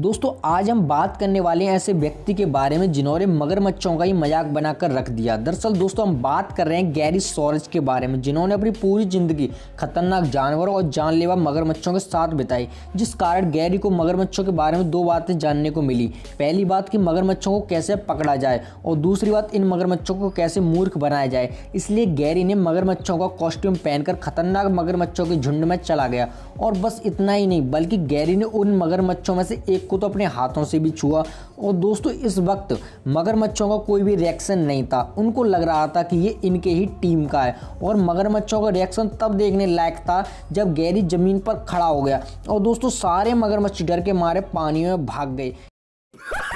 दोस्तों आज हम बात करने वाले हैं ऐसे व्यक्ति के बारे में जिन्होंने मगरमच्छों का ही मजाक बनाकर रख दिया दरअसल दोस्तों हम बात कर रहे हैं गैरी सॉरेज के बारे में जिन्होंने अपनी पूरी ज़िंदगी खतरनाक जानवरों और जानलेवा मगरमच्छों के साथ बिताई जिस कारण गैरी को मगरमच्छों के बारे में दो बातें जानने को मिली पहली बात कि मगरमच्छों को कैसे पकड़ा जाए और दूसरी बात इन मगरमच्छों को कैसे मूर्ख बनाया जाए इसलिए गैरी ने मगरमच्छों का कॉस्ट्यूम पहनकर खतरनाक मगरमच्छों के झुंड में चला गया और बस इतना ही नहीं बल्कि गैरी ने उन मगरमच्छों में से एक इसको तो अपने हाथों से भी छुआ और दोस्तों इस वक्त मगरमच्छों का कोई भी रिएक्शन नहीं था उनको लग रहा था कि ये इनके ही टीम का है और मगरमच्छों का रिएक्शन तब देखने लायक था जब गैरी ज़मीन पर खड़ा हो गया और दोस्तों सारे मगरमच्छ डर के मारे पानी में भाग गए